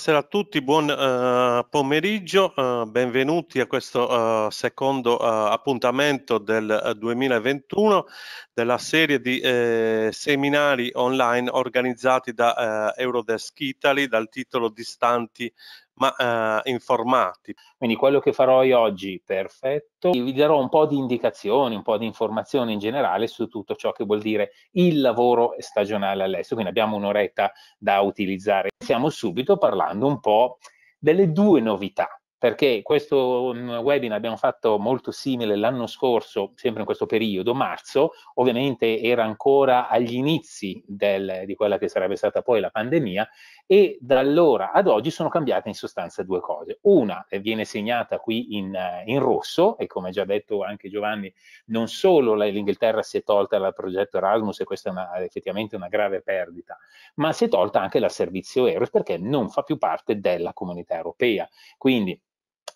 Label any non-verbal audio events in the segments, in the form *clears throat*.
buonasera a tutti, buon eh, pomeriggio, eh, benvenuti a questo eh, secondo eh, appuntamento del 2021 eh, della serie di eh, seminari online organizzati da Eurodesk Italy dal titolo Distanti ma eh, informati. Quindi quello che farò io oggi, perfetto, vi darò un po' di indicazioni, un po' di informazioni in generale su tutto ciò che vuol dire il lavoro stagionale all'estero, quindi abbiamo un'oretta da utilizzare. Iniziamo subito parlando un po' delle due novità perché questo mm, webinar abbiamo fatto molto simile l'anno scorso, sempre in questo periodo, marzo, ovviamente era ancora agli inizi del, di quella che sarebbe stata poi la pandemia e da allora ad oggi sono cambiate in sostanza due cose. Una eh, viene segnata qui in, eh, in rosso e come ha già detto anche Giovanni, non solo l'Inghilterra si è tolta dal progetto Erasmus e questa è una, effettivamente una grave perdita, ma si è tolta anche dal servizio Eros perché non fa più parte della comunità europea. Quindi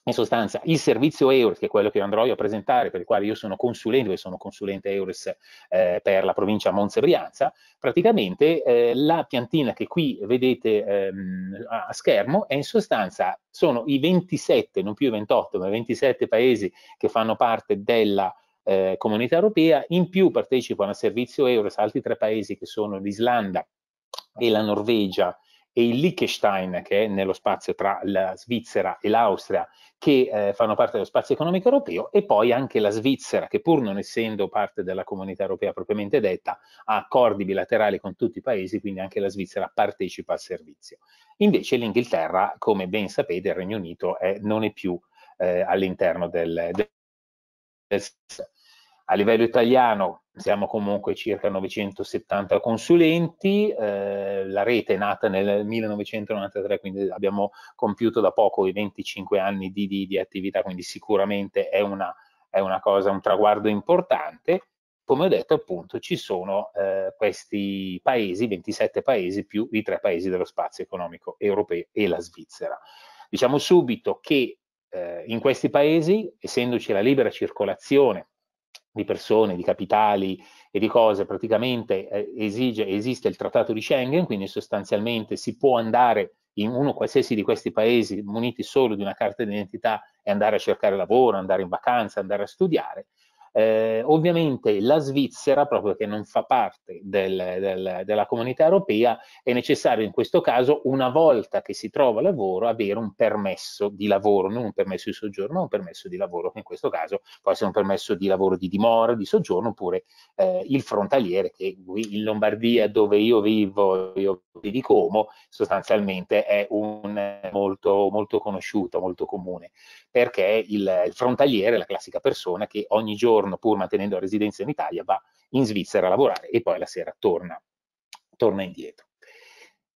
in sostanza il servizio EURES, che è quello che andrò io a presentare, per il quale io sono consulente, perché sono consulente EURES eh, per la provincia Monza e Brianza, praticamente eh, la piantina che qui vedete ehm, a schermo è in sostanza, sono i 27, non più i 28, ma i 27 paesi che fanno parte della eh, comunità europea, in più partecipano al servizio EURES altri tre paesi che sono l'Islanda e la Norvegia, e il Liechtenstein, che è nello spazio tra la Svizzera e l'Austria, che eh, fanno parte dello spazio economico europeo, e poi anche la Svizzera, che pur non essendo parte della comunità europea propriamente detta, ha accordi bilaterali con tutti i paesi, quindi anche la Svizzera partecipa al servizio. Invece l'Inghilterra, come ben sapete, il Regno Unito è, non è più eh, all'interno del, del a livello italiano siamo comunque circa 970 consulenti, eh, la rete è nata nel 1993, quindi abbiamo compiuto da poco i 25 anni di, di, di attività, quindi sicuramente è una, è una, cosa, un traguardo importante. Come ho detto appunto ci sono eh, questi paesi, 27 paesi più i tre paesi dello spazio economico europeo e la Svizzera. Diciamo subito che eh, in questi paesi, essendoci la libera circolazione di persone, di capitali e di cose, praticamente eh, esige, esiste il trattato di Schengen, quindi sostanzialmente si può andare in uno qualsiasi di questi paesi muniti solo di una carta d'identità e andare a cercare lavoro, andare in vacanza, andare a studiare eh, ovviamente la Svizzera, proprio che non fa parte del, del, della comunità europea, è necessario in questo caso, una volta che si trova lavoro, avere un permesso di lavoro, non un permesso di soggiorno, ma un permesso di lavoro, che in questo caso può essere un permesso di lavoro di dimora, di soggiorno, oppure eh, il frontaliere, che qui in Lombardia, dove io vivo, io di Como, sostanzialmente è un molto, molto conosciuto, molto comune perché il, il frontaliere è la classica persona che ogni giorno, pur mantenendo la residenza in Italia, va in Svizzera a lavorare e poi la sera torna, torna indietro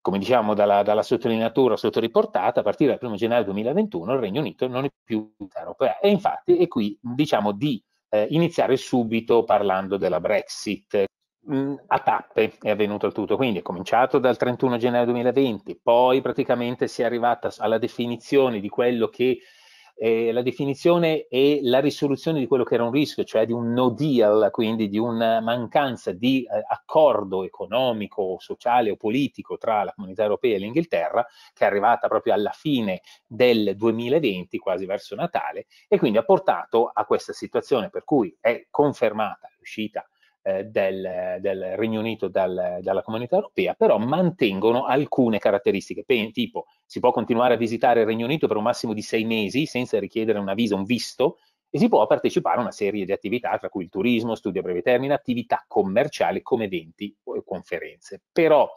come diciamo dalla, dalla, sottolineatura sottoriportata, a partire dal 1 gennaio 2021 il Regno Unito non è più unità europea. E infatti è qui diciamo di eh, iniziare subito parlando della Brexit. Mm, a tappe è avvenuto il tutto, quindi è cominciato dal 31 gennaio 2020, poi praticamente si è arrivata alla definizione di quello che eh, la definizione e la risoluzione di quello che era un rischio, cioè di un no deal, quindi di una mancanza di eh, accordo economico, sociale o politico tra la comunità europea e l'Inghilterra, che è arrivata proprio alla fine del 2020, quasi verso Natale, e quindi ha portato a questa situazione per cui è confermata l'uscita eh, del, del, Regno Unito dal, dalla comunità europea, però mantengono alcune caratteristiche, tipo si può continuare a visitare il Regno Unito per un massimo di sei mesi senza richiedere una visa, un visto, e si può partecipare a una serie di attività, tra cui il turismo, studi a breve termine, attività commerciali come eventi o conferenze. Però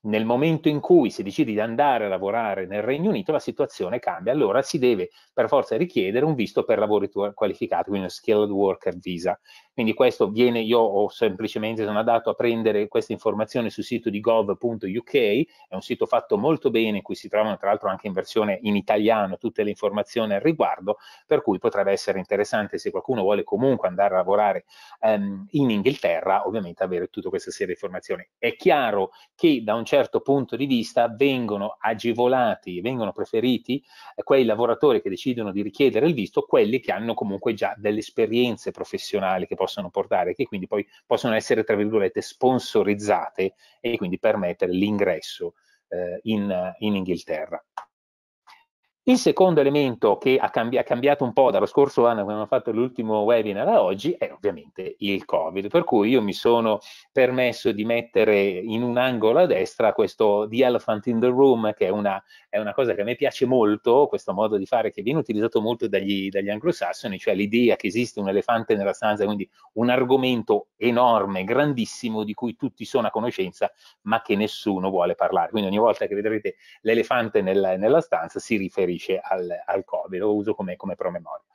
nel momento in cui si decide di andare a lavorare nel Regno Unito la situazione cambia, allora si deve per forza richiedere un visto per lavori qualificati, quindi uno skilled worker visa, quindi questo viene, io ho semplicemente sono andato a prendere queste informazioni sul sito di gov.uk, è un sito fatto molto bene in cui si trovano tra l'altro anche in versione in italiano tutte le informazioni al riguardo, per cui potrebbe essere interessante se qualcuno vuole comunque andare a lavorare ehm, in Inghilterra, ovviamente avere tutta questa serie di informazioni. È chiaro che da un certo punto di vista vengono agevolati, vengono preferiti eh, quei lavoratori che decidono di richiedere il visto, quelli che hanno comunque già delle esperienze professionali che possono possono portare, che quindi poi possono essere, tra virgolette, sponsorizzate e quindi permettere l'ingresso eh, in, in Inghilterra. Il secondo elemento che ha, cambi- ha cambiato un po' dallo scorso anno quando abbiamo fatto l'ultimo webinar a oggi è ovviamente il Covid, per cui io mi sono permesso di mettere in un angolo a destra questo The Elephant in the Room, che è una, è una cosa che a me piace molto, questo modo di fare che viene utilizzato molto dagli, dagli anglosassoni, cioè l'idea che esiste un elefante nella stanza, quindi un argomento enorme, grandissimo, di cui tutti sono a conoscenza, ma che nessuno vuole parlare. Quindi ogni volta che vedrete l'elefante nella, nella stanza si riferisce dice al, al Covid, lo uso come, come promemoria.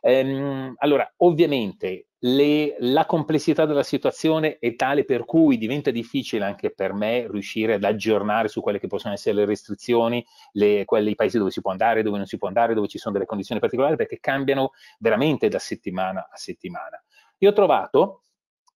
Ehm, allora, ovviamente le, la complessità della situazione è tale per cui diventa difficile anche per me riuscire ad aggiornare su quelle che possono essere le restrizioni, le, quelli, i paesi dove si può andare, dove non si può andare, dove ci sono delle condizioni particolari, perché cambiano veramente da settimana a settimana. Io ho trovato,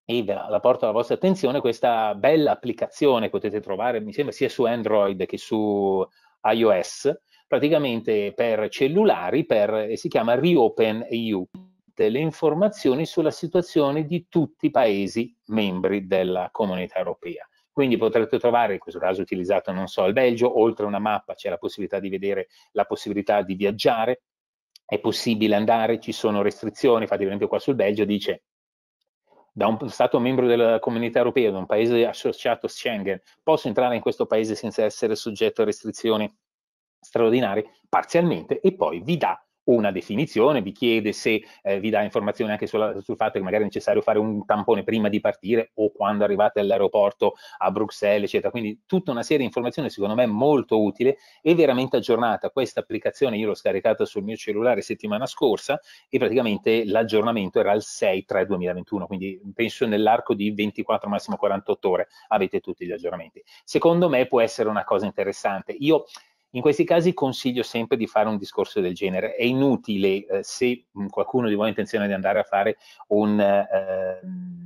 e la porto alla vostra attenzione, questa bella applicazione che potete trovare, mi sembra, sia su Android che su iOS, praticamente per cellulari, per, eh, si chiama Reopen EU, le informazioni sulla situazione di tutti i paesi membri della comunità europea. Quindi potrete trovare, in questo caso utilizzato non so il Belgio, oltre a una mappa c'è la possibilità di vedere la possibilità di viaggiare, è possibile andare, ci sono restrizioni, infatti per esempio qua sul Belgio dice da un Stato membro della comunità europea, da un paese associato a Schengen, posso entrare in questo paese senza essere soggetto a restrizioni straordinari parzialmente e poi vi dà una definizione, vi chiede se eh, vi dà informazioni anche sulla, sul fatto che magari è necessario fare un tampone prima di partire o quando arrivate all'aeroporto a Bruxelles, eccetera. Quindi tutta una serie di informazioni secondo me molto utile e veramente aggiornata. Questa applicazione io l'ho scaricata sul mio cellulare settimana scorsa e praticamente l'aggiornamento era il 6-3-2021, quindi penso nell'arco di 24, massimo 48 ore avete tutti gli aggiornamenti. Secondo me può essere una cosa interessante. Io in questi casi consiglio sempre di fare un discorso del genere. È inutile eh, se mm, qualcuno di voi ha intenzione di andare a fare un eh,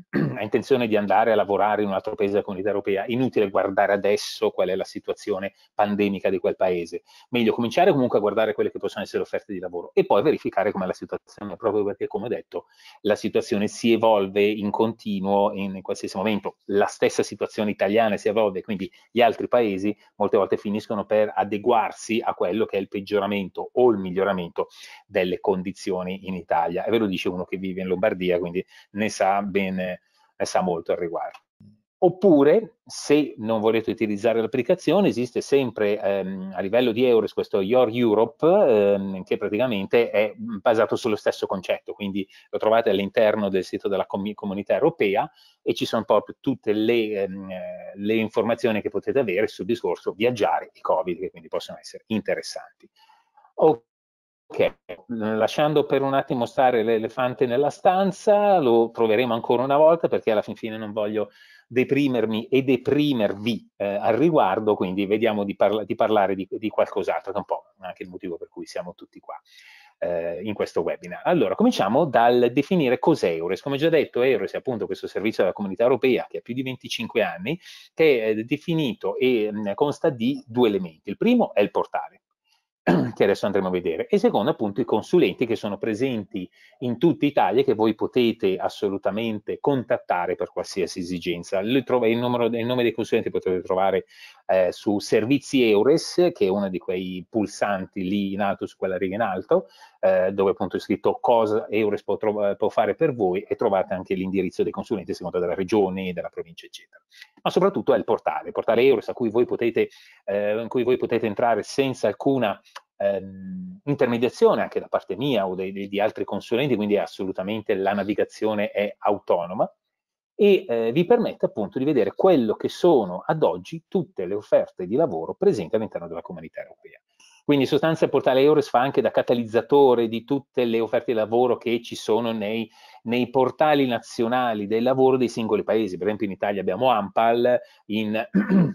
*clears throat* ha intenzione di andare a lavorare in un altro paese della comunità europea, inutile guardare adesso qual è la situazione pandemica di quel paese. Meglio cominciare comunque a guardare quelle che possono essere offerte di lavoro e poi verificare com'è la situazione, proprio perché, come ho detto, la situazione si evolve in continuo in, in qualsiasi momento. La stessa situazione italiana si evolve, quindi gli altri paesi molte volte finiscono per adeguare adeguarsi a quello che è il peggioramento o il miglioramento delle condizioni in Italia. E ve lo dice uno che vive in Lombardia, quindi ne sa bene, ne sa molto al riguardo. Oppure, se non volete utilizzare l'applicazione, esiste sempre ehm, a livello di Eures questo Your Europe, ehm, che praticamente è mhmm, basato sullo stesso concetto, quindi lo trovate all'interno del sito della com comunità europea e ci sono proprio tutte le, ehm, le, informazioni che potete avere sul discorso viaggiare e Covid, che quindi possono essere interessanti. Ok, Ok, lasciando per un attimo stare l'elefante nella stanza, lo proveremo ancora una volta perché alla fin fine non voglio deprimermi e deprimervi eh, al riguardo, quindi vediamo di, parla di parlare di, di qualcos'altro, che è un po' anche il motivo per cui siamo tutti qua eh, in questo webinar. Allora, cominciamo dal definire cos'è Eures. Come già detto, Eures è appunto questo servizio della comunità europea che ha più di 25 anni, che è definito e mh, consta di due elementi. Il primo è il portale *clears throat* che adesso andremo a vedere, e secondo appunto i consulenti che sono presenti in tutta Italia che voi potete assolutamente contattare per qualsiasi esigenza. Il, il, numero, il nome dei consulenti potete trovare eh, su servizi EURES, che è uno di quei pulsanti lì in alto, su quella riga in alto, eh, dove appunto è scritto cosa EURES può, eh, può, fare per voi e trovate anche l'indirizzo dei consulenti a seconda della regione, della provincia, eccetera. Ma soprattutto è il portale, il portale EURES cui potete, eh, in cui voi potete entrare senza alcuna Ehm, intermediazione anche da parte mia o dei, di altri consulenti, quindi assolutamente la navigazione è autonoma e eh, vi permette appunto di vedere quello che sono ad oggi tutte le offerte di lavoro presenti all'interno della comunità europea. Quindi in sostanza il portale EURES fa anche da catalizzatore di tutte le offerte di lavoro che ci sono nei, nei portali nazionali del lavoro dei singoli paesi. Per esempio in Italia abbiamo AMPAL, in, *clears throat*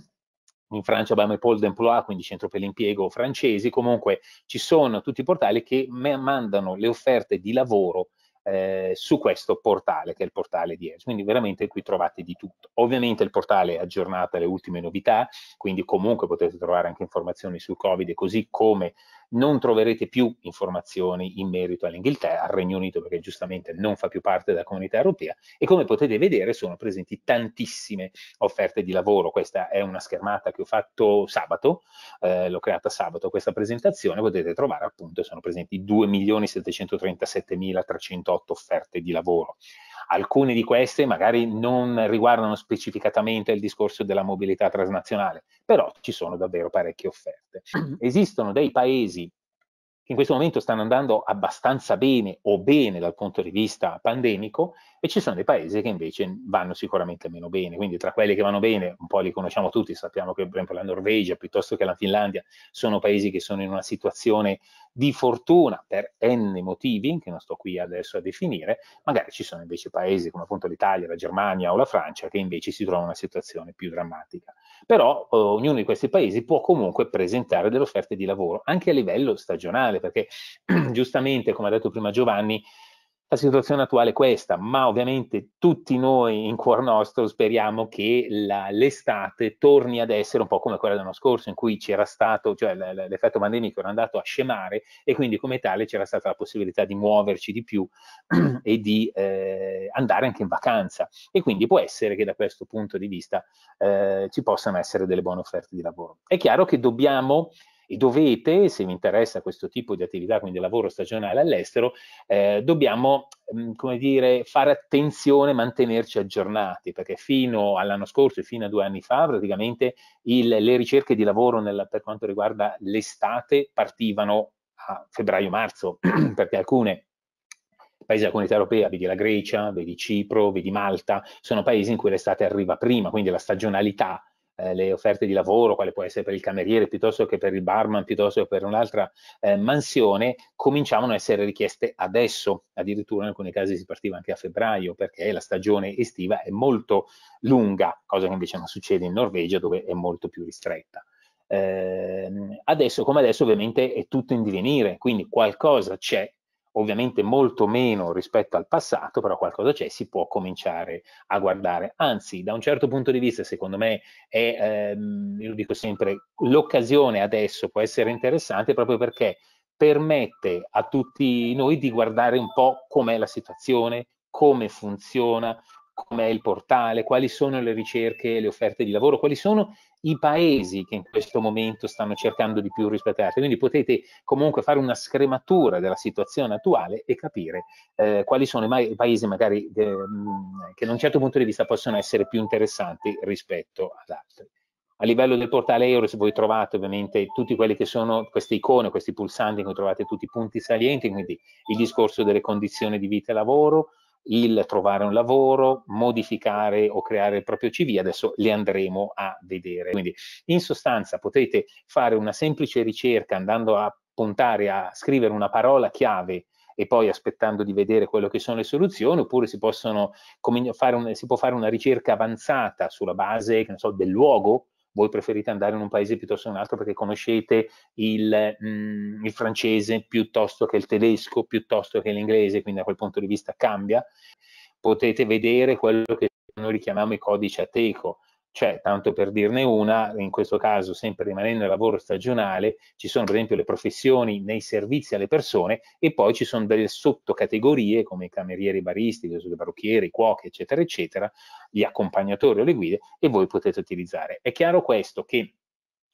in Francia abbiamo i Pôle d'Emploi, quindi Centro per l'Impiego francesi, comunque ci sono tutti i portali che mandano le offerte di lavoro eh, su questo portale che è il portale di Edge. Quindi veramente qui trovate di tutto. Ovviamente il portale è aggiornato alle ultime novità, quindi comunque potete trovare anche informazioni sul Covid, così come non troverete più informazioni in merito all'Inghilterra, al Regno Unito perché giustamente non fa più parte della comunità europea e come potete vedere sono presenti tantissime offerte di lavoro, questa è una schermata che ho fatto sabato, eh, l'ho creata sabato questa presentazione, potete trovare appunto sono presenti 2.737.308 offerte di lavoro Alcune di queste magari non riguardano specificatamente il discorso della mobilità transnazionale, però ci sono davvero parecchie offerte. *clears throat* Esistono dei paesi che in questo momento stanno andando abbastanza bene o bene dal punto di vista pandemico e ci sono dei paesi che invece vanno sicuramente meno bene, quindi tra quelli che vanno bene, un po' li conosciamo tutti, sappiamo che per esempio la Norvegia piuttosto che la Finlandia sono paesi che sono in una situazione di fortuna per n motivi, che non sto qui adesso a definire, magari ci sono invece paesi come appunto l'Italia, la Germania o la Francia che invece si trovano in una situazione più drammatica. Però eh, ognuno di questi paesi può comunque presentare delle offerte di lavoro, anche a livello stagionale, perché *clears throat* giustamente, come ha detto prima Giovanni, la situazione attuale è questa, ma ovviamente tutti noi in cuor nostro speriamo che la, l'estate torni ad essere un po' come quella dell'anno scorso, in cui c'era stato, cioè l'effetto pandemico era andato a scemare e quindi come tale c'era stata la possibilità di muoverci di più *clears throat* e di eh, andare anche in vacanza. E quindi può essere che da questo punto di vista eh, ci possano essere delle buone offerte di lavoro. È chiaro che dobbiamo e dovete, se vi interessa questo tipo di attività, quindi lavoro stagionale all'estero, eh, dobbiamo mm, come dire, fare attenzione, mantenerci aggiornati, perché fino all'anno scorso e fino a due anni fa praticamente il, le ricerche di lavoro nel, per quanto riguarda l'estate partivano a febbraio-marzo, *clears throat* perché alcune paesi della comunità europea, vedi la Grecia, vedi Cipro, vedi Malta, sono paesi in cui l'estate arriva prima, quindi la stagionalità eh, le offerte di lavoro, quale può essere per il cameriere piuttosto che per il barman, piuttosto che per un'altra eh, mansione, cominciavano a essere richieste adesso, addirittura in alcuni casi si partiva anche a febbraio perché la stagione estiva è molto lunga, cosa che invece non succede in Norvegia dove è molto più ristretta. Eh, adesso come adesso ovviamente è tutto in divenire, quindi qualcosa c'è ovviamente molto meno rispetto al passato, però qualcosa c'è, si può cominciare a guardare. Anzi, da un certo punto di vista, secondo me, è, ehm, io dico sempre, l'occasione adesso può essere interessante proprio perché permette a tutti noi di guardare un po' com'è la situazione, come funziona, com'è il portale, quali sono le ricerche, le offerte di lavoro, quali sono i paesi che in questo momento stanno cercando di più rispetto ad altri. Quindi potete comunque fare una scrematura della situazione attuale e capire eh, quali sono i, ma i paesi magari eh, che da un certo punto di vista possono essere più interessanti rispetto ad altri. A livello del portale Eures voi trovate ovviamente tutti quelli che sono queste icone, questi pulsanti in cui trovate tutti i punti salienti, quindi il discorso delle condizioni di vita e lavoro, il trovare un lavoro, modificare o creare il proprio CV, adesso le andremo a vedere. Quindi in sostanza potete fare una semplice ricerca andando a puntare a scrivere una parola chiave e poi aspettando di vedere quello che sono le soluzioni, oppure si, possono, fare un, si può fare una ricerca avanzata sulla base so, del luogo voi preferite andare in un paese piuttosto che in un altro perché conoscete il, mh, mm, il francese piuttosto che il tedesco, piuttosto che l'inglese, quindi da quel punto di vista cambia. Potete vedere quello che noi richiamiamo i codici ateco, cioè, tanto per dirne una, in questo caso sempre rimanendo nel lavoro stagionale, ci sono per esempio le professioni nei servizi alle persone e poi ci sono delle sottocategorie come i camerieri baristi, i parrucchieri, i cuochi, eccetera, eccetera, gli accompagnatori o le guide e voi potete utilizzare. È chiaro questo che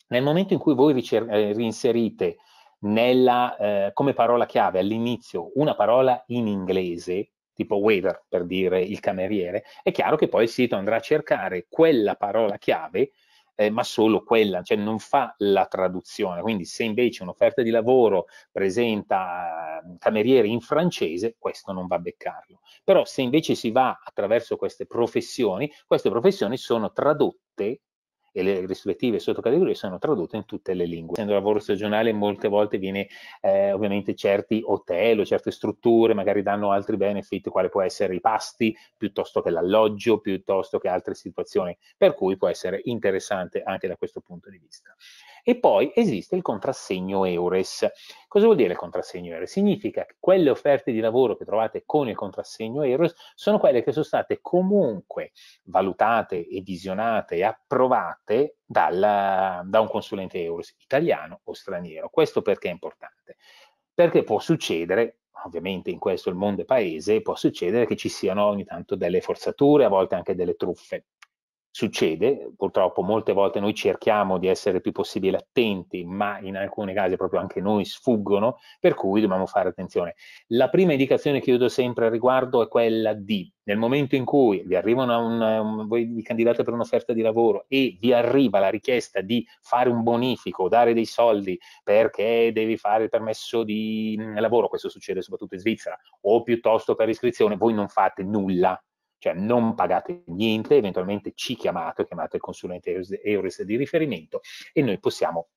nel momento in cui voi eh, reinserite nella, eh, come parola chiave all'inizio una parola in inglese, tipo waiver per dire il cameriere, è chiaro che poi il sito andrà a cercare quella parola chiave, eh, ma solo quella, cioè non fa la traduzione. Quindi se invece un'offerta di lavoro presenta mm, cameriere in francese, questo non va a beccarlo. Però se invece si va attraverso queste professioni, queste professioni sono tradotte e le rispettive sottocategorie sono tradotte in tutte le lingue. Essendo lavoro stagionale molte volte viene eh, ovviamente certi hotel o certe strutture magari danno altri benefit, quale può essere i pasti piuttosto che l'alloggio, piuttosto che altre situazioni, per cui può essere interessante anche da questo punto di vista. E poi esiste il contrassegno EURES. Cosa vuol dire il contrassegno EURES? Significa che quelle offerte di lavoro che trovate con il contrassegno EURES sono quelle che sono state comunque valutate e visionate e approvate dalla, da un consulente EURES, italiano o straniero. Questo perché è importante? Perché può succedere, ovviamente in questo il mondo è paese, può succedere che ci siano ogni tanto delle forzature, a volte anche delle truffe succede, purtroppo molte volte noi cerchiamo di essere il più possibile attenti, ma in alcuni casi proprio anche noi sfuggono, per cui dobbiamo fare attenzione. La prima indicazione che io do sempre al riguardo è quella di, nel momento in cui vi arriva una, una, un, voi vi candidate per un'offerta di lavoro e vi arriva la richiesta di fare un bonifico, dare dei soldi perché devi fare il permesso di mm, lavoro, questo succede soprattutto in Svizzera, o piuttosto per iscrizione, voi non fate nulla cioè non pagate niente, eventualmente ci chiamate, chiamate il consulente EURES di riferimento e noi possiamo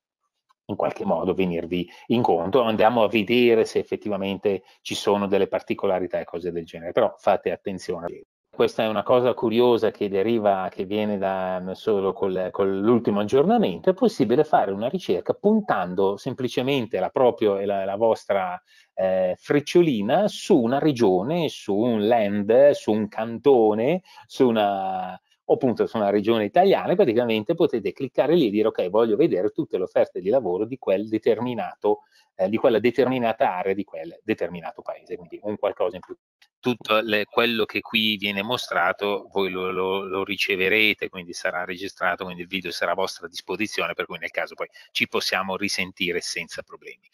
in qualche modo venirvi incontro, andiamo a vedere se effettivamente ci sono delle particolarità e cose del genere, però fate attenzione. Questa è una cosa curiosa che deriva, che viene da, solo col, con l'ultimo aggiornamento. È possibile fare una ricerca puntando semplicemente la propria e la, la, vostra eh, frecciolina su una regione, su un land, su un cantone, su una, o appunto su una regione italiana, praticamente potete cliccare lì e dire ok, voglio vedere tutte le offerte di lavoro di, quel determinato, eh, di quella determinata area, di quel determinato paese, quindi un qualcosa in più tutto le, quello che qui viene mostrato voi lo, lo, lo, riceverete, quindi sarà registrato, quindi il video sarà a vostra disposizione, per cui nel caso poi ci possiamo risentire senza problemi.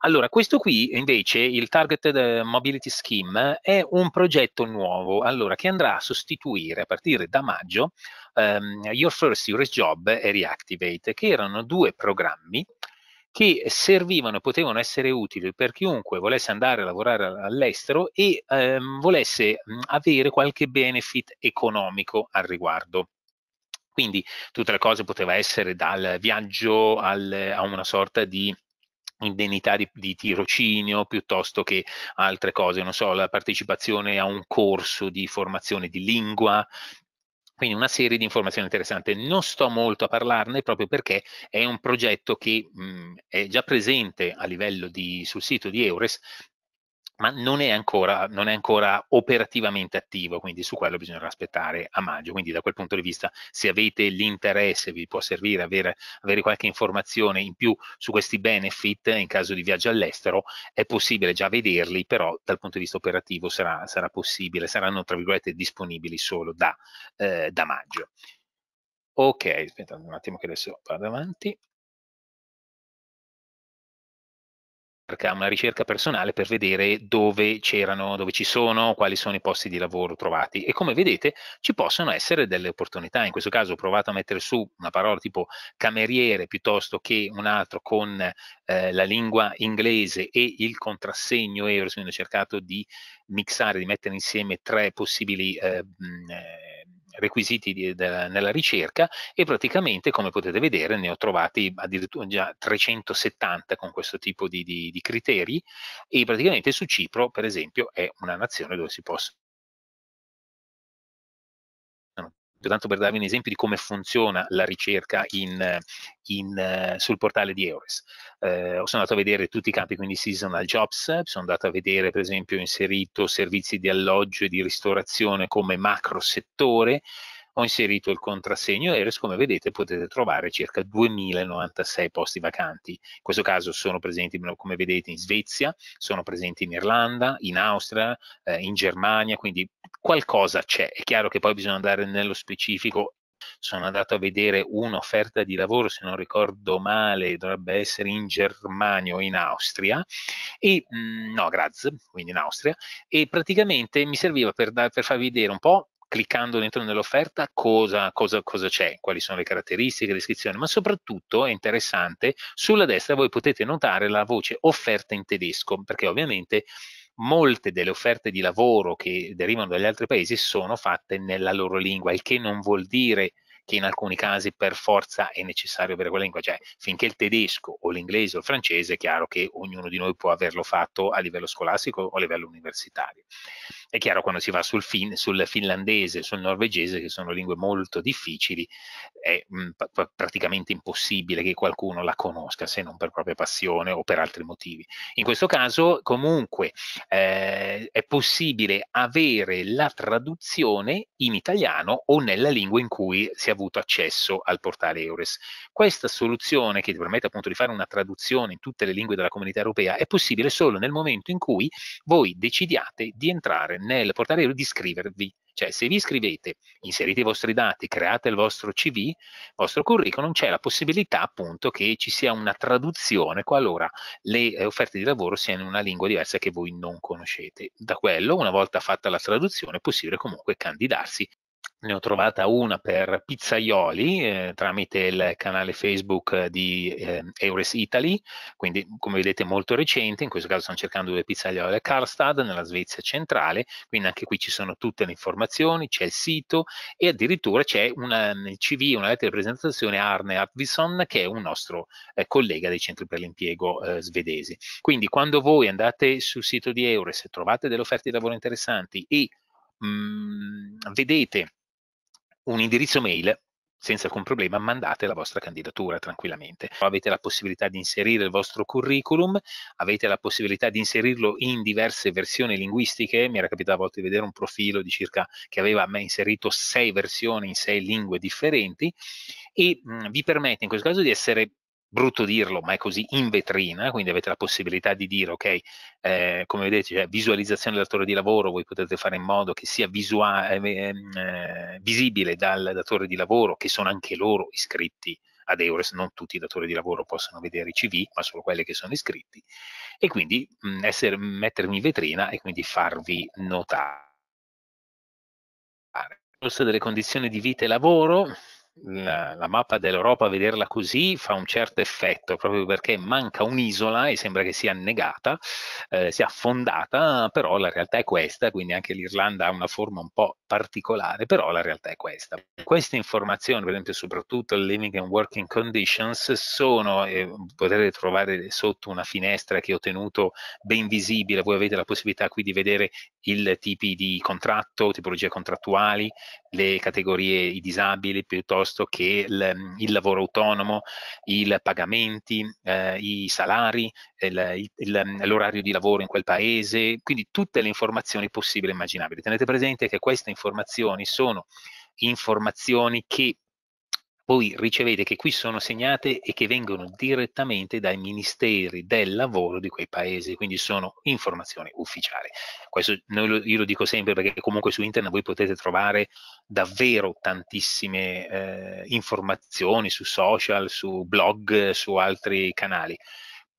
Allora, questo qui invece, il Targeted Mobility Scheme, è un progetto nuovo allora, che andrà a sostituire a partire da maggio um, Your First Your Job e Reactivate, che erano due programmi che servivano e potevano essere utili per chiunque volesse andare a lavorare all'estero e ehm, volesse mhmm, avere qualche benefit economico al riguardo. Quindi tutte le cose poteva essere dal viaggio al, a una sorta di indennità di, di, tirocinio piuttosto che altre cose, non so, la partecipazione a un corso di formazione di lingua quindi una serie di informazioni interessanti. Non sto molto a parlarne proprio perché è un progetto che mh, mhmm, è già presente a livello di, sul sito di Eures ma non è, ancora, non è, ancora, operativamente attivo, quindi su quello bisognerà aspettare a maggio. Quindi da quel punto di vista, se avete l'interesse, vi può servire avere, avere qualche informazione in più su questi benefit in caso di viaggio all'estero, è possibile già vederli, però dal punto di vista operativo sarà, sarà possibile, saranno tra virgolette disponibili solo da, eh, da maggio. Ok, aspettate un attimo che adesso vado avanti. una ricerca personale per vedere dove c'erano, dove ci sono, quali sono i posti di lavoro trovati e come vedete ci possono essere delle opportunità. In questo caso ho provato a mettere su una parola tipo cameriere piuttosto che un altro con eh, la lingua inglese e il contrassegno euro, quindi ho cercato di mixare, di mettere insieme tre possibili eh, mh, eh, requisiti di, de, nella ricerca e praticamente, come potete vedere, ne ho trovati addirittura già 370 con questo tipo di, di, di criteri e praticamente su Cipro, per esempio, è una nazione dove si possono tanto per darvi un esempio di come funziona la ricerca in, in, eh, sul portale di Eures. Eh, sono andato a vedere tutti i campi, quindi seasonal jobs, sono andato a vedere per esempio ho inserito servizi di alloggio e di ristorazione come macro settore, ho inserito il contrassegno Eures, come vedete potete trovare circa 2096 posti vacanti. In questo caso sono presenti, come vedete, in Svezia, sono presenti in Irlanda, in Austria, eh, in Germania, quindi qualcosa c'è. È chiaro che poi bisogna andare nello specifico. Sono andato a vedere un'offerta di lavoro, se non ricordo male, dovrebbe essere in Germania o in Austria, e, mm, no, Graz, quindi in Austria, e praticamente mi serviva per, dar, per farvi vedere un po' cliccando dentro nell'offerta cosa, cosa, cosa, c'è, quali sono le caratteristiche, le descrizioni, ma soprattutto è interessante, sulla destra voi potete notare la voce offerta in tedesco, perché ovviamente molte delle offerte di lavoro che derivano dagli altri paesi sono fatte nella loro lingua, il che non vuol dire che in alcuni casi per forza è necessario avere quella lingua, cioè finché il tedesco o l'inglese o il francese è chiaro che ognuno di noi può averlo fatto a livello scolastico o a livello universitario. È chiaro quando si va sul, fin, sul finlandese, sul norvegese, che sono lingue molto difficili, è mh, mhmm, p- praticamente impossibile che qualcuno la conosca se non per propria passione o per altri motivi. In questo caso comunque eh, è possibile avere la traduzione in italiano o nella lingua in cui si è avuto accesso al portale Eures. Questa soluzione che ti permette appunto di fare una traduzione in tutte le lingue della comunità europea è possibile solo nel momento in cui voi decidiate di entrare nel portale Eures, di iscrivervi cioè, se vi iscrivete, inserite i vostri dati, create il vostro CV, il vostro curriculum, c'è la possibilità appunto che ci sia una traduzione qualora le eh, offerte di lavoro siano in una lingua diversa che voi non conoscete. Da quello, una volta fatta la traduzione, è possibile comunque candidarsi ne ho trovata una per pizzaioli eh, tramite il canale Facebook di eh, Eures Italy, quindi come vedete molto recente, in questo caso stanno cercando due pizzaioli a Karlstad nella Svezia centrale, quindi anche qui ci sono tutte le informazioni, c'è il sito e addirittura c'è una, nel CV, una lettera di presentazione a Arne Atvison che è un nostro eh, collega dei centri per l'impiego eh, svedesi. Quindi quando voi andate sul sito di Eures e trovate delle offerte di lavoro interessanti e mh, mm, vedete un indirizzo mail senza alcun problema mandate la vostra candidatura tranquillamente. Avete la possibilità di inserire il vostro curriculum, avete la possibilità di inserirlo in diverse versioni linguistiche, mi era capitato a volte di vedere un profilo di circa, che aveva inserito sei versioni in sei lingue differenti e mh, mhmm, vi permette in questo caso di essere brutto dirlo, ma è così in vetrina, quindi avete la possibilità di dire, ok, eh, come vedete, cioè, visualizzazione datore di lavoro, voi potete fare in modo che sia visua- eh, eh, visibile dal datore di lavoro, che sono anche loro iscritti ad Eures, non tutti i datori di lavoro possono vedere i CV, ma solo quelli che sono iscritti, e quindi mh, essere, mettermi in vetrina e quindi farvi notare. Delle condizioni di vita e lavoro, la, la mappa dell'Europa a vederla così fa un certo effetto, proprio perché manca un'isola e sembra che sia annegata, eh, sia affondata, però la realtà è questa, quindi anche l'Irlanda ha una forma un po' particolare, però la realtà è questa. Queste informazioni, per esempio soprattutto living and working conditions, sono, eh, potete trovare sotto una finestra che ho tenuto ben visibile, voi avete la possibilità qui di vedere il tipi di contratto, tipologie contrattuali, le categorie, i disabili piuttosto che il, mm, il lavoro autonomo, i pagamenti, eh, i salari, il, il, mm, l'orario di lavoro in quel paese, quindi tutte le informazioni possibili e immaginabili. Tenete presente che queste informazioni sono informazioni che voi ricevete che qui sono segnate e che vengono direttamente dai ministeri del lavoro di quei paesi, quindi sono informazioni ufficiali. Questo lo, io lo dico sempre perché comunque su internet voi potete trovare davvero tantissime eh, informazioni su social, su blog, su altri canali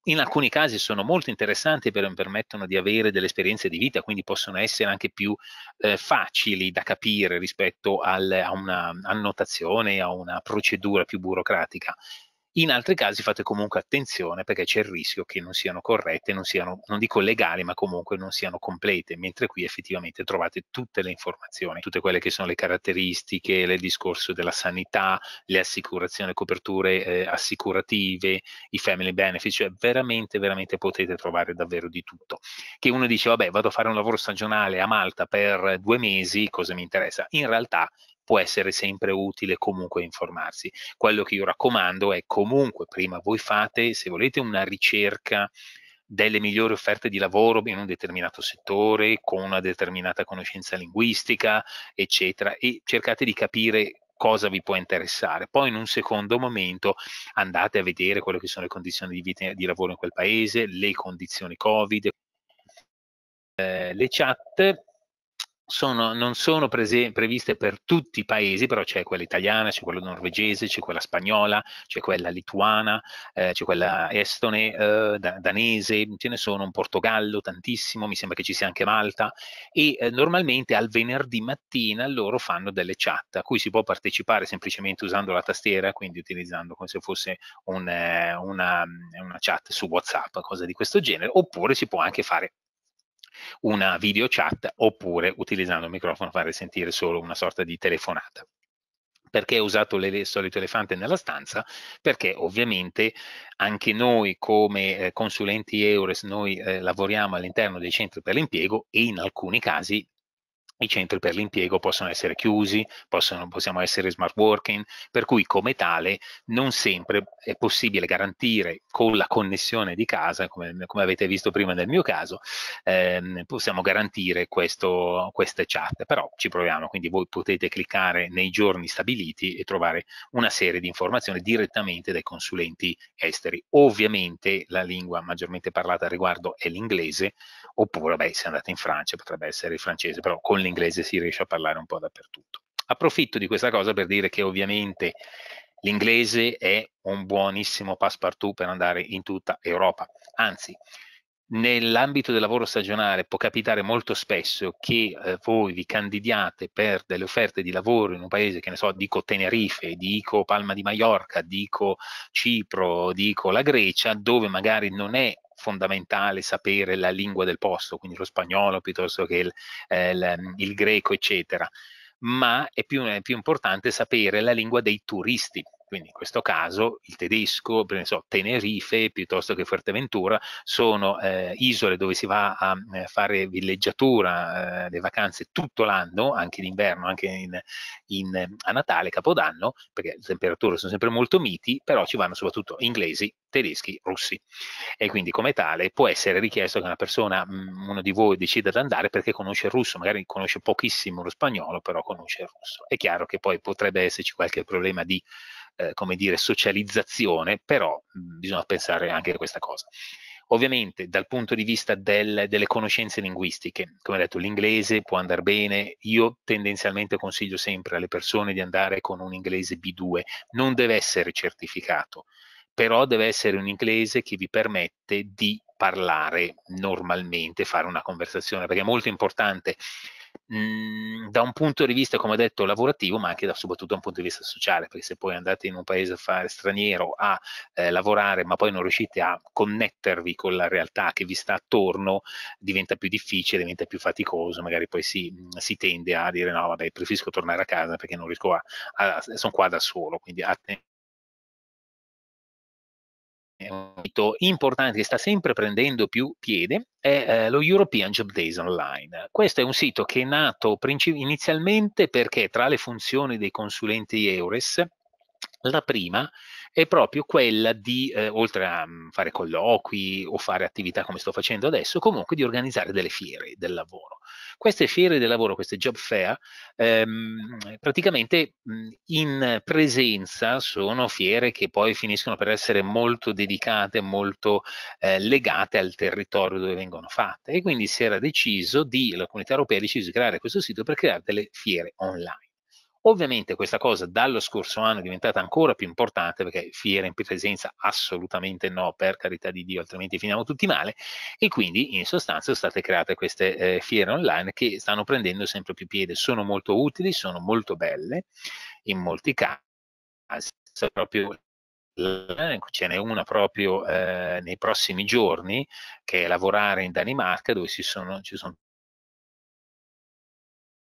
in alcuni casi sono molto interessanti perché permettono di avere delle esperienze di vita, quindi possono essere anche più eh, facili da capire rispetto al, a una annotazione, a una procedura più burocratica. In altri casi fate comunque attenzione perché c'è il rischio che non siano corrette, non siano, non dico legali, ma comunque non siano complete, mentre qui effettivamente trovate tutte le informazioni, tutte quelle che sono le caratteristiche, il discorso della sanità, le assicurazioni, le coperture eh, assicurative, i family benefit, cioè veramente, veramente potete trovare davvero di tutto. Che uno dice, vabbè, vado a fare un lavoro stagionale a Malta per due mesi, cosa mi interessa? In realtà può essere sempre utile comunque informarsi. Quello che io raccomando è comunque prima voi fate, se volete, una ricerca delle migliori offerte di lavoro in un determinato settore, con una determinata conoscenza linguistica, eccetera, e cercate di capire cosa vi può interessare. Poi in un secondo momento andate a vedere quelle che sono le condizioni di vita e di lavoro in quel paese, le condizioni Covid, eh, le chat sono, non sono prese, previste per tutti i paesi, però c'è quella italiana, c'è quella norvegese, c'è quella spagnola, c'è quella lituana, eh, c'è quella estone, eh, da, danese, ce ne sono un Portogallo tantissimo, mi sembra che ci sia anche Malta e eh, normalmente al venerdì mattina loro fanno delle chat a cui si può partecipare semplicemente usando la tastiera, quindi utilizzando come se fosse un, eh, una, una chat su WhatsApp, cosa di questo genere, oppure si può anche fare una video chat oppure utilizzando il microfono fare sentire solo una sorta di telefonata perché ho usato il solito elefante nella stanza? Perché ovviamente anche noi come eh, consulenti EURES, noi eh, lavoriamo all'interno dei centri per l'impiego e in alcuni casi i centri per l'impiego possono essere chiusi, possono, possiamo essere smart working, per cui come tale non sempre è possibile garantire con la connessione di casa, come, come avete visto prima nel mio caso, ehm, possiamo garantire questo, queste chat, però ci proviamo, quindi voi potete cliccare nei giorni stabiliti e trovare una serie di informazioni direttamente dai consulenti esteri. Ovviamente la lingua maggiormente parlata al riguardo è l'inglese, oppure beh, se andate in Francia potrebbe essere il francese, però con l'inglese l'inglese si riesce a parlare un po' dappertutto. Approfitto di questa cosa per dire che ovviamente l'inglese è un buonissimo passepartout per andare in tutta Europa. Anzi, nell'ambito del lavoro stagionale può capitare molto spesso che eh, voi vi candidiate per delle offerte di lavoro in un paese, che ne so, dico Tenerife, dico Palma di Maiorca, dico Cipro, dico la Grecia, dove magari non è fondamentale sapere la lingua del posto, quindi lo spagnolo piuttosto che il, eh, il, mm, il greco, eccetera, ma è più, è più importante sapere la lingua dei turisti, quindi in questo caso il tedesco, per esempio, Tenerife piuttosto che Fuerteventura, sono eh, isole dove si va a eh, fare villeggiatura, eh, le vacanze tutto l'anno, anche in inverno, anche in, in, a Natale, Capodanno, perché le temperature sono sempre molto miti, però ci vanno soprattutto inglesi, tedeschi, russi. E quindi come tale può essere richiesto che una persona, mm, uno di voi decida di andare perché conosce il russo, magari conosce pochissimo lo spagnolo, però conosce il russo. È chiaro che poi potrebbe esserci qualche problema di eh, come dire, socializzazione, però bisogna pensare anche a questa cosa. Ovviamente dal punto di vista del, delle conoscenze linguistiche, come ho detto, l'inglese può andare bene, io tendenzialmente consiglio sempre alle persone di andare con un inglese B2, non deve essere certificato, però deve essere un inglese che vi permette di parlare normalmente, fare una conversazione, perché è molto importante Mm, da un punto di vista, come ho detto, lavorativo, ma anche da, soprattutto da un punto di vista sociale, perché se poi andate in un paese straniero a eh, lavorare, ma poi non riuscite a connettervi con la realtà che vi sta attorno, diventa più difficile, diventa più faticoso, magari poi si, mm, si tende a dire no, vabbè, preferisco tornare a casa perché non riesco a, a sono qua da solo, quindi attenzione un sito importante che sta sempre prendendo più piede è eh, lo European Job Days Online. Questo è un sito che è nato princip- inizialmente perché tra le funzioni dei consulenti EURES, la prima è proprio quella di, eh, oltre a mm, fare colloqui o fare attività come sto facendo adesso, comunque di organizzare delle fiere del lavoro. Queste fiere del lavoro, queste job fair, ehm, praticamente mh, mm, in presenza sono fiere che poi finiscono per essere molto dedicate, molto eh, legate al territorio dove vengono fatte e quindi si era deciso di, la comunità europea ha deciso di creare questo sito per creare delle fiere online. Ovviamente questa cosa dallo scorso anno è diventata ancora più importante perché fiera in presenza assolutamente no, per carità di Dio, altrimenti finiamo tutti male e quindi in sostanza sono state create queste eh, fiere online che stanno prendendo sempre più piede, sono molto utili, sono molto belle in molti casi, proprio *laughs* ce n'è una proprio eh, nei prossimi giorni che è lavorare in Danimarca dove si sono, ci sono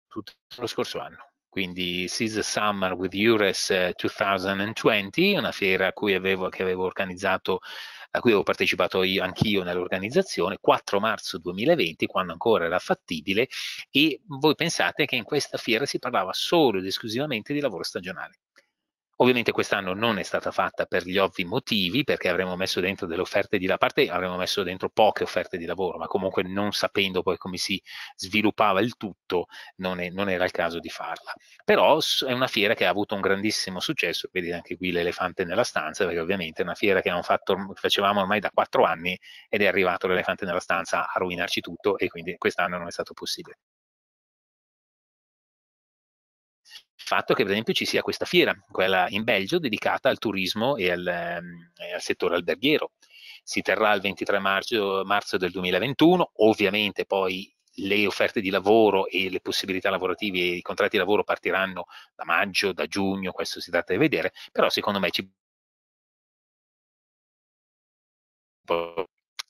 tutto lo scorso anno quindi Seas Summer with Eures 2020, eh, una fiera a cui avevo, che avevo organizzato, a cui avevo partecipato io, anch'io nell'organizzazione, 4 marzo 2020, quando ancora era fattibile, e voi pensate che in questa fiera si parlava solo ed esclusivamente di lavoro stagionale. Ovviamente quest'anno non è stata fatta per gli ovvi motivi, perché avremmo messo dentro delle offerte di lavoro, parte avremmo messo dentro poche offerte di lavoro, ma comunque non sapendo poi come si sviluppava il tutto, non, è, non era il caso di farla. Però è una fiera che ha avuto un grandissimo successo, vedete anche qui l'elefante nella stanza, perché ovviamente è una fiera che fatto, facevamo ormai da quattro anni ed è arrivato l'elefante nella stanza a rovinarci tutto e quindi quest'anno non è stato possibile. fatto che per esempio ci sia questa fiera, quella in Belgio, dedicata al turismo e al, ehm, e al settore alberghiero. Si terrà il 23 marzo, marzo del 2021, ovviamente poi le offerte di lavoro e le possibilità lavorative e i contratti di lavoro partiranno da maggio, da giugno, questo si tratta di vedere, però secondo me ci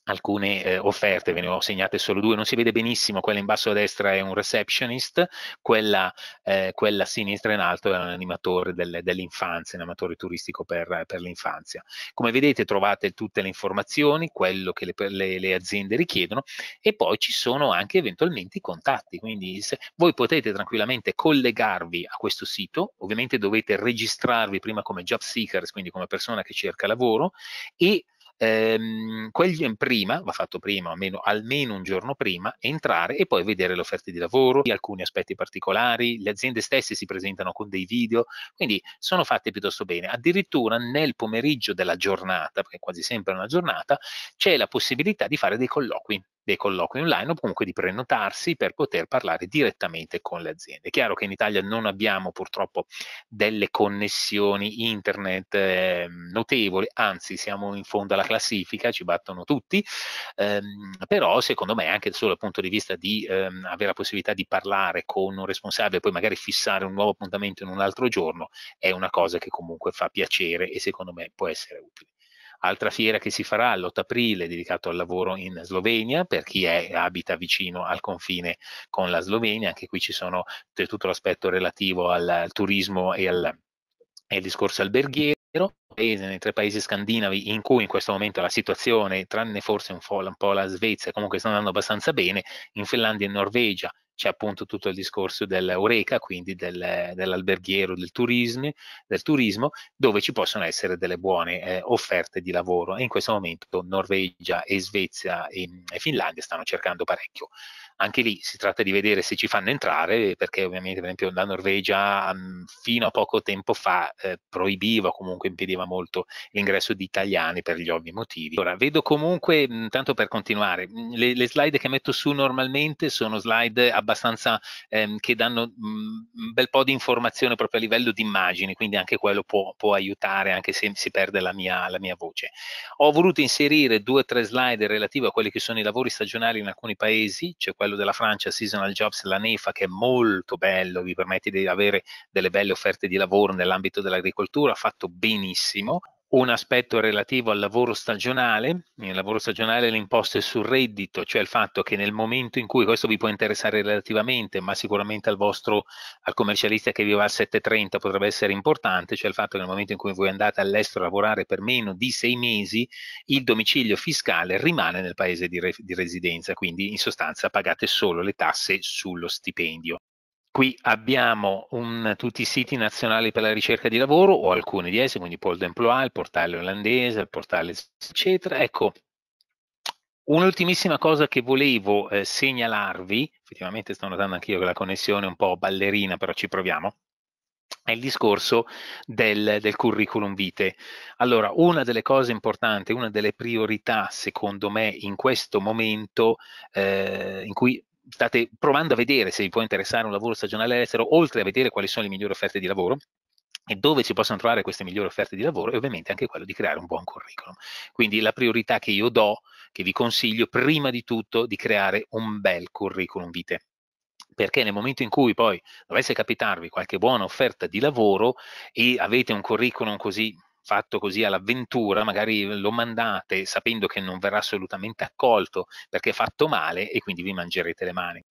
alcune eh, offerte, ve ne ho segnate solo due, non si vede benissimo, quella in basso a destra è un receptionist, quella, eh, quella a sinistra in alto è un animatore del, dell'infanzia, un amatore turistico per, per, l'infanzia. Come vedete trovate tutte le informazioni, quello che le, le, le, aziende richiedono e poi ci sono anche eventualmente i contatti, quindi se, voi potete tranquillamente collegarvi a questo sito, ovviamente dovete registrarvi prima come job seekers, quindi come persona che cerca lavoro e ehm, quel, prima, va fatto prima, almeno, almeno, un giorno prima, entrare e poi vedere le offerte di lavoro, alcuni aspetti particolari, le aziende stesse si presentano con dei video, quindi sono fatte piuttosto bene. Addirittura nel pomeriggio della giornata, perché quasi sempre è una giornata, c'è la possibilità di fare dei colloqui dei colloqui online o comunque di prenotarsi per poter parlare direttamente con le aziende. È chiaro che in Italia non abbiamo purtroppo delle connessioni internet eh, notevoli, anzi siamo in fondo alla classifica, ci battono tutti, ehm, però secondo me anche solo dal punto di vista di ehm, avere la possibilità di parlare con un responsabile e poi magari fissare un nuovo appuntamento in un altro giorno è una cosa che comunque fa piacere e secondo me può essere utile. Altra fiera che si farà l'8 aprile dedicato al lavoro in Slovenia per chi è, abita vicino al confine con la Slovenia, anche qui ci sono eh, tutto l'aspetto relativo al, al turismo e al, e al discorso alberghiero paese, nei tre paesi scandinavi in cui in questo momento la situazione, tranne forse un po', un po la Svezia, comunque sta andando abbastanza bene, in Finlandia e in Norvegia c'è appunto tutto il discorso dell'Eureka, quindi del, dell'alberghiero, del turismo, del turismo, dove ci possono essere delle buone eh, offerte di lavoro. E in questo momento Norvegia e Svezia e, ehm, e Finlandia stanno cercando parecchio anche lì si tratta di vedere se ci fanno entrare, perché ovviamente per esempio la Norvegia mhmm, fino a poco tempo fa eh, proibiva, comunque impediva molto l'ingresso di italiani per gli ovvi motivi. Ora, vedo comunque, mh, mhmm, tanto per continuare, mhmm, le, le, slide che metto su normalmente sono slide abbastanza ehm, che danno un bel po' di informazione proprio a livello di immagini, quindi anche quello può, può aiutare anche se si perde la mia, la mia voce. Ho voluto inserire due o tre slide relative a quelli che sono i lavori stagionali in alcuni paesi, cioè quello quello della Francia, Seasonal Jobs, la NEFA, che è molto bello, vi permette di avere delle belle offerte di lavoro nell'ambito dell'agricoltura, ha fatto benissimo un aspetto relativo al lavoro stagionale, nel lavoro stagionale le imposte sul reddito, cioè il fatto che nel momento in cui questo vi può interessare relativamente, ma sicuramente al vostro al commercialista che vive va al 730 potrebbe essere importante, cioè il fatto che nel momento in cui voi andate all'estero a lavorare per meno di sei mesi, il domicilio fiscale rimane nel paese di, re, di residenza, quindi in sostanza pagate solo le tasse sullo stipendio. Qui abbiamo un, tutti i siti nazionali per la ricerca di lavoro o alcuni di essi, quindi Pol d'Emploi, il portale olandese, il portale eccetera. Ecco, Un'ultimissima cosa che volevo eh, segnalarvi, effettivamente sto notando anch'io che la connessione è un po' ballerina, però ci proviamo, è il discorso del, del, curriculum vitae. Allora, una delle cose importanti, una delle priorità, secondo me, in questo momento eh, in cui state provando a vedere se vi può interessare un lavoro stagionale all'estero, oltre a vedere quali sono le migliori offerte di lavoro e dove si possono trovare queste migliori offerte di lavoro e ovviamente anche quello di creare un buon curriculum. Quindi la priorità che io do, che vi consiglio, prima di tutto di creare un bel curriculum vitae perché nel momento in cui poi dovesse capitarvi qualche buona offerta di lavoro e avete un curriculum così fatto così all'avventura, magari lo mandate sapendo che non verrà assolutamente accolto perché è fatto male e quindi vi mangerete le mani.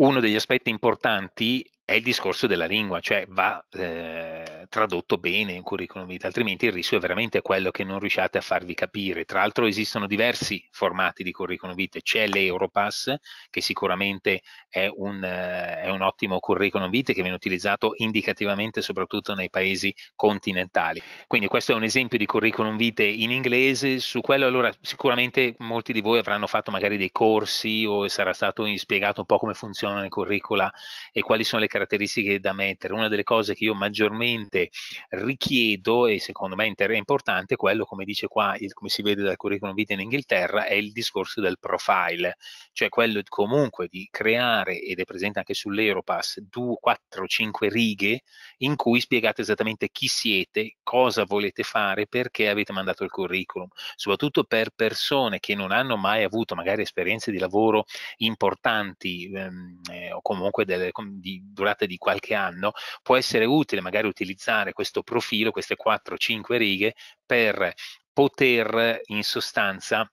Uno degli aspetti importanti è il discorso della lingua, cioè va eh, tradotto bene in curriculum vitae, altrimenti il rischio è veramente quello che non riusciate a farvi capire. Tra l'altro esistono diversi formati di curriculum vitae, c'è l'Europass che sicuramente è un, eh, è un ottimo curriculum vitae che viene utilizzato indicativamente soprattutto nei paesi continentali. Quindi questo è un esempio di curriculum vitae in inglese, su quello allora sicuramente molti di voi avranno fatto magari dei corsi o sarà stato spiegato un po' come funzionano i curricula e quali sono le caratteristiche da mettere. Una delle cose che io maggiormente volte richiedo, e secondo me è importante, quello, come dice qua, il, come si vede dal curriculum vitae in Inghilterra, è il discorso del profile, cioè quello comunque di creare, ed è presente anche sull'Europass, 4-5 righe in cui spiegate esattamente chi siete, cosa volete fare, perché avete mandato il curriculum, soprattutto per persone che non hanno mai avuto magari esperienze di lavoro importanti ehm, eh, o comunque delle, di durata di qualche anno, può essere utile magari utilizzare pensare questo profilo, queste 4-5 righe, per poter in sostanza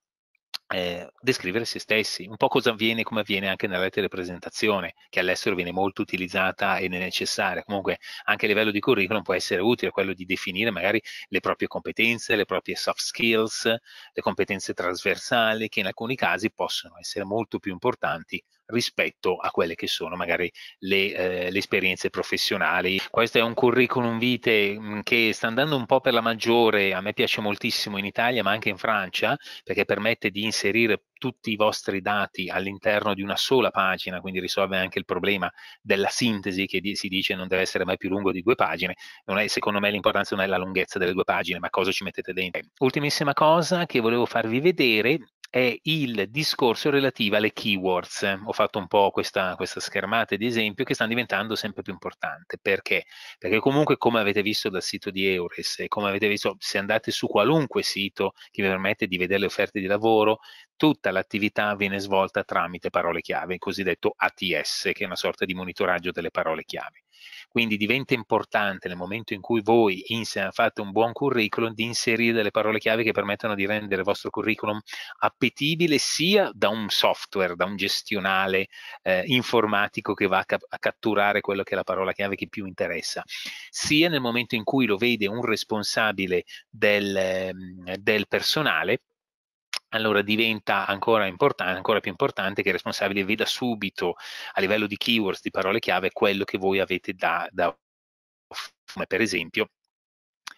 eh, descrivere se stessi, un po' cosa avviene come avviene anche nella di presentazione, che all'estero viene molto utilizzata ed è necessaria. Comunque anche a livello di curriculum può essere utile quello di definire magari le proprie competenze, le proprie soft skills, le competenze trasversali, che in alcuni casi possono essere molto più importanti rispetto a quelle che sono magari le, eh, le esperienze professionali. Questo è un curriculum vitae mm, che sta andando un po' per la maggiore, a me piace moltissimo in Italia ma anche in Francia perché permette di inserire tutti i vostri dati all'interno di una sola pagina, quindi risolve anche il problema della sintesi che di, si dice non deve essere mai più lungo di due pagine. È, secondo me l'importanza non è la lunghezza delle due pagine, ma cosa ci mettete dentro. Ultimissima cosa che volevo farvi vedere è il discorso relativo alle keywords. Ho fatto un po' questa, questa schermata di esempio che stanno diventando sempre più importante. Perché? Perché comunque, come avete visto dal sito di Eures e come avete visto se andate su qualunque sito che vi permette di vedere le offerte di lavoro, Tutta l'attività viene svolta tramite parole chiave, il cosiddetto ATS, che è una sorta di monitoraggio delle parole chiave. Quindi diventa importante nel momento in cui voi insieme fate un buon curriculum di inserire delle parole chiave che permettano di rendere il vostro curriculum appetibile sia da un software, da un gestionale eh, informatico che va a, cap- a catturare quello che è la parola chiave che più interessa, sia nel momento in cui lo vede un responsabile del, ehm, del personale allora diventa ancora, ancora, più importante che il responsabile veda subito a livello di keywords, di parole chiave, quello che voi avete da, offrire. come per esempio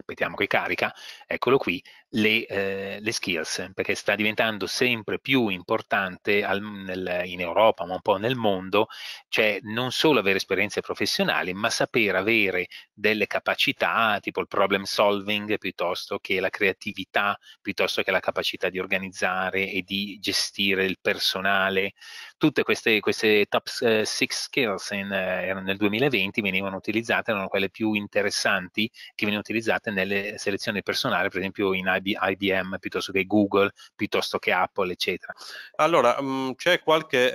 ripetiamo carica, eccolo qui, le, eh, le skills, perché sta diventando sempre più importante al, nel, in Europa, ma un po' nel mondo, cioè non solo avere esperienze professionali, ma saper avere delle capacità, tipo il problem solving, piuttosto che la creatività, piuttosto che la capacità di organizzare e di gestire il personale, tutte queste, queste top eh, six skills in, eh, nel 2020 venivano utilizzate, erano quelle più interessanti che venivano utilizzate nelle selezioni personali, per esempio in IBM piuttosto che Google, piuttosto che Apple, eccetera. Allora, mh, mm, c'è qualche...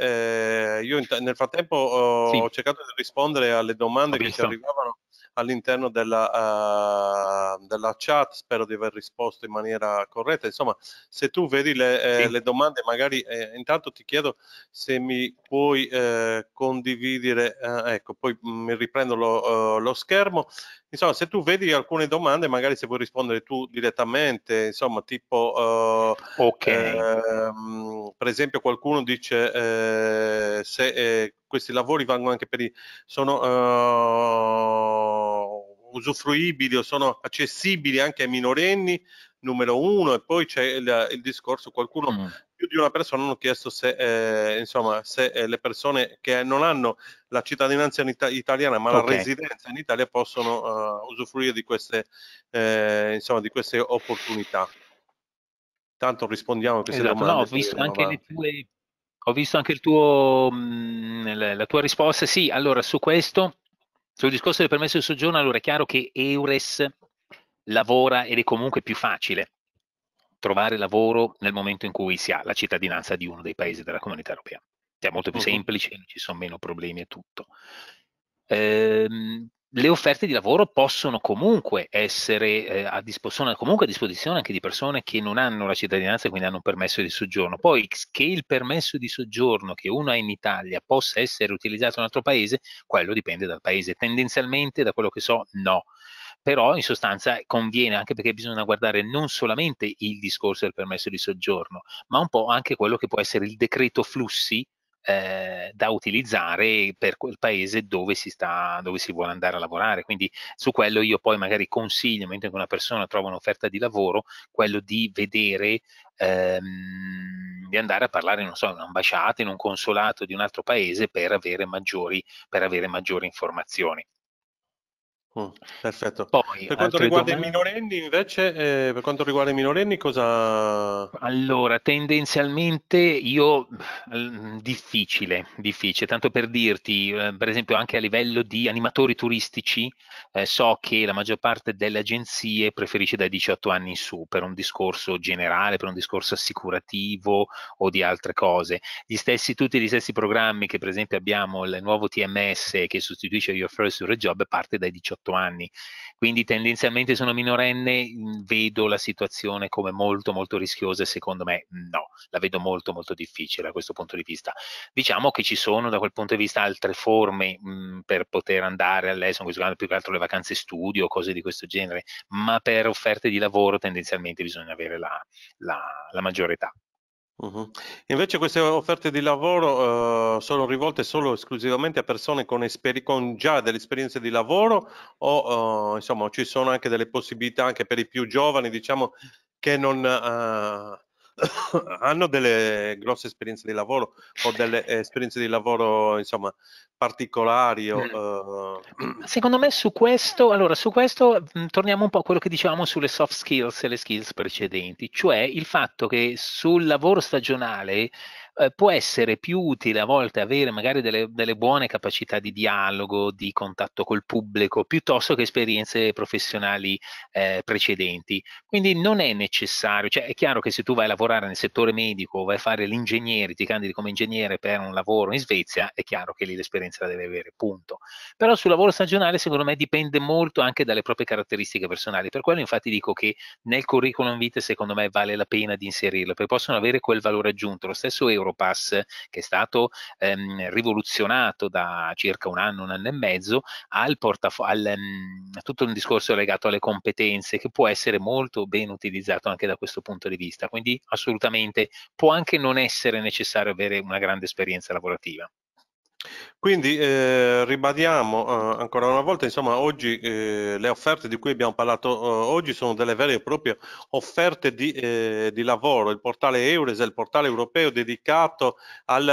Eh, io nel frattempo ho sì. cercato di rispondere alle domande che ci arrivavano all'interno della, uh, della, chat, spero di aver risposto in maniera corretta. Insomma, se tu vedi le, eh, sì. le domande, magari eh, intanto ti chiedo se mi puoi eh, condividere, eh, ecco, poi mm, mi riprendo lo, eh, lo schermo Insomma, se tu vedi alcune domande, magari se vuoi rispondere tu direttamente, insomma, tipo, uh, okay. uh, per esempio, qualcuno dice uh, se eh, questi lavori vanno anche per i... sono usufruibili o sono accessibili anche ai minorenni, numero uno, e poi c'è il, il discorso, qualcuno mm più di una persona hanno chiesto se, eh, insomma, se eh, le persone che non hanno la cittadinanza ita italiana ma okay. la residenza in Italia possono uh, usufruire di queste, eh, insomma, di queste opportunità. Tanto rispondiamo a queste esatto, domande. No, ho visto anche le tue ho visto anche tuo, mm, la tua risposta. Sì, allora su questo, sul discorso del permesso di soggiorno, allora è chiaro che Eures lavora ed è comunque più facile trovare lavoro nel momento in cui si ha la cittadinanza di uno dei paesi della comunità europea. Cioè, è molto più semplice, ci sono meno problemi e tutto. Eh, le offerte di lavoro possono comunque essere eh, a, disposizione, comunque a disposizione anche di persone che non hanno la cittadinanza e quindi hanno un permesso di soggiorno. Poi che il permesso di soggiorno che uno ha in Italia possa essere utilizzato in un altro paese, quello dipende dal paese. Tendenzialmente, da quello che so, no però in sostanza conviene anche perché bisogna guardare non solamente il discorso del permesso di soggiorno, ma un po' anche quello che può essere il decreto flussi eh, da utilizzare per quel paese dove si, sta, dove si vuole andare a lavorare. Quindi su quello io poi magari consiglio, mentre una persona trova un'offerta di lavoro, quello di vedere, ehm, di andare a parlare, non so, in un'ambasciata, in un consolato di un altro paese per avere maggiori, per avere maggiori informazioni. Mm, perfetto. Poi, per quanto riguarda domande... i minorenni, invece, eh, per quanto riguarda i minorenni, cosa. Allora, tendenzialmente io. Mm, difficile, difficile. Tanto per dirti, eh, per esempio, anche a livello di animatori turistici, eh, so che la maggior parte delle agenzie preferisce dai 18 anni in su per un discorso generale, per un discorso assicurativo o di altre cose. Gli stessi, tutti gli stessi programmi che, per esempio, abbiamo il nuovo TMS che sostituisce Your First Your Job, parte dai 18 18 anni, quindi tendenzialmente sono minorenne mm, vedo la situazione come molto molto rischiosa e secondo me no, la vedo molto molto difficile da questo punto di vista. Diciamo che ci sono da quel punto di vista altre forme mh, mm, per poter andare all'estero, più che altro le vacanze studio, cose di questo genere, ma per offerte di lavoro tendenzialmente bisogna avere la, la, la maggiore età. Invece queste offerte di lavoro uh, sono rivolte solo esclusivamente a persone con, esper- con già delle esperienze di lavoro o uh, insomma ci sono anche delle possibilità anche per i più giovani diciamo che non, uh, *coughs* hanno delle grosse esperienze di lavoro o delle esperienze di lavoro insomma particolari o, mm. eh, *clears throat* secondo me su questo allora su questo mm, torniamo un po' a quello che dicevamo sulle soft skills e le skills precedenti cioè il fatto che sul lavoro stagionale eh, può essere più utile a volte avere magari delle, delle, buone capacità di dialogo, di contatto col pubblico, piuttosto che esperienze professionali eh, precedenti. Quindi non è necessario, cioè è chiaro che se tu vai a lavorare nel settore medico, vai a fare l'ingegnere, ti candidi come ingegnere per un lavoro in Svezia, è chiaro che lì l'esperienza la devi avere, punto. Però sul lavoro stagionale secondo me dipende molto anche dalle proprie caratteristiche personali, per quello infatti dico che nel curriculum vitae secondo me vale la pena di inserirlo, perché possono avere quel valore aggiunto, lo stesso euro Europass che è stato ehm, rivoluzionato da circa un anno, un anno e mezzo al portafoglio, a ehm, tutto un discorso legato alle competenze che può essere molto ben utilizzato anche da questo punto di vista. Quindi assolutamente può anche non essere necessario avere una grande esperienza lavorativa. Quindi eh, ribadiamo eh, ancora una volta, insomma, oggi eh, le offerte di cui abbiamo parlato eh, oggi sono delle vere e proprie offerte di, eh, di, lavoro. Il portale Eures è il portale europeo dedicato al, eh,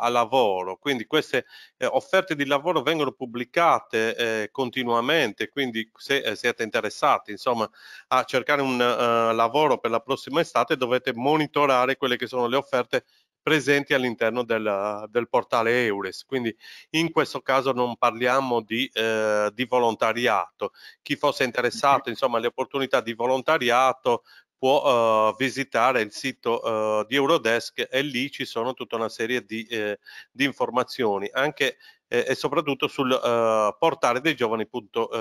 al lavoro, quindi queste offerte di lavoro vengono pubblicate continuamente, quindi se siete interessati insomma, a cercare un lavoro per la prossima estate dovete monitorare quelle che sono le offerte presenti all'interno del, del, portale Eures. Quindi in questo caso non parliamo di, eh, di volontariato. Chi fosse interessato insomma, alle opportunità di volontariato può uh, visitare il sito uh, di Eurodesk e lì ci sono tutta una serie di, eh, di informazioni, anche e soprattutto sul uh, portale dei giovani.it.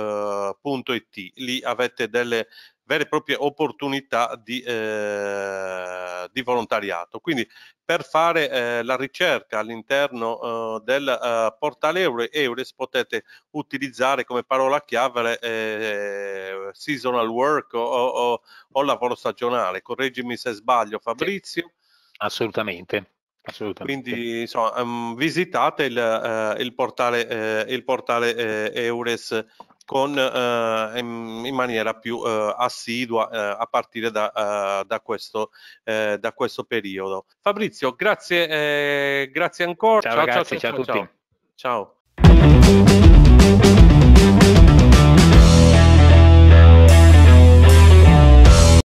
Lì avete delle vere e proprie opportunità di, eh, di volontariato. Quindi per fare eh, la ricerca all'interno eh, del eh, portale Eure, Eures potete utilizzare come parola chiave eh, seasonal work o, o, o, lavoro stagionale. Correggimi se sbaglio Fabrizio. Sì, assolutamente. Assolutamente. Quindi insomma, ehm, visitate il, uh, il portale, uh, il portale uh, Eures con, eh, in, in, maniera più eh, assidua eh, a partire da, eh, da, questo, eh, da, questo, periodo. Fabrizio, grazie, eh, grazie ancora. Ciao, ciao ragazzi, ciao, ciao, ciao a tutti. ciao.